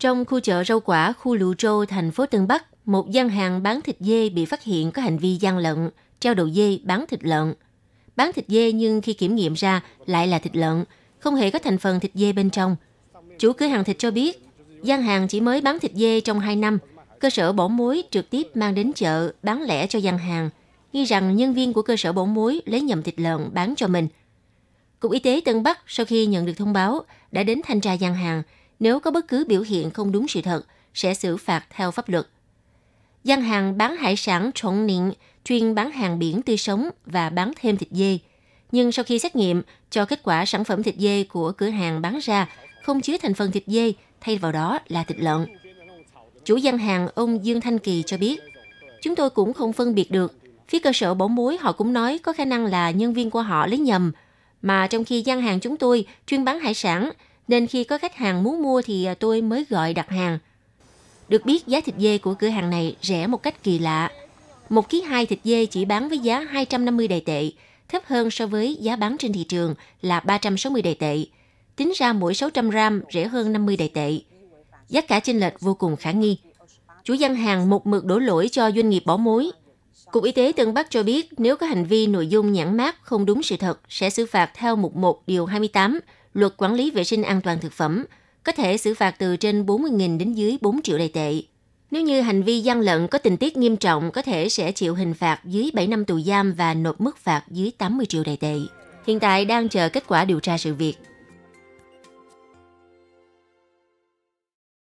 Trong khu chợ rau quả khu Lụ Châu, thành phố Tân Bắc, một gian hàng bán thịt dê bị phát hiện có hành vi gian lận, treo đầu dê bán thịt lợn. Bán thịt dê nhưng khi kiểm nghiệm ra lại là thịt lợn, không hề có thành phần thịt dê bên trong. Chủ cửa hàng thịt cho biết, gian hàng chỉ mới bán thịt dê trong 2 năm, cơ sở bổ muối trực tiếp mang đến chợ bán lẻ cho gian hàng, nghi rằng nhân viên của cơ sở bổ muối lấy nhầm thịt lợn bán cho mình. Cục Y tế Tân Bắc sau khi nhận được thông báo đã đến thanh tra gian hàng – nếu có bất cứ biểu hiện không đúng sự thật, sẽ xử phạt theo pháp luật. Gian hàng bán hải sản trộn nịnh, chuyên bán hàng biển tươi sống và bán thêm thịt dê. Nhưng sau khi xét nghiệm, cho kết quả sản phẩm thịt dê của cửa hàng bán ra không chứa thành phần thịt dê, thay vào đó là thịt lợn. Chủ gian hàng ông Dương Thanh Kỳ cho biết, chúng tôi cũng không phân biệt được. Phía cơ sở bổ muối họ cũng nói có khả năng là nhân viên của họ lấy nhầm, mà trong khi gian hàng chúng tôi chuyên bán hải sản nên khi có khách hàng muốn mua thì à, tôi mới gọi đặt hàng. Được biết giá thịt dê của cửa hàng này rẻ một cách kỳ lạ. Một ký hai thịt dê chỉ bán với giá 250 đài tệ, thấp hơn so với giá bán trên thị trường là 360 đài tệ. Tính ra mỗi 600 gram rẻ hơn 50 đài tệ. Giá cả chênh lệch vô cùng khả nghi. Chủ gian hàng một mực đổ lỗi cho doanh nghiệp bỏ mối Cục Y tế Tân Bắc cho biết nếu có hành vi nội dung nhãn mát không đúng sự thật sẽ xử phạt theo mục 1 điều 28 Luật Quản lý Vệ sinh An toàn Thực phẩm, có thể xử phạt từ trên 40.000 đến dưới 4 triệu đầy tệ. Nếu như hành vi gian lận có tình tiết nghiêm trọng có thể sẽ chịu hình phạt dưới 7 năm tù giam và nộp mức phạt dưới 80 triệu đầy tệ. Hiện tại đang chờ kết quả điều tra sự việc.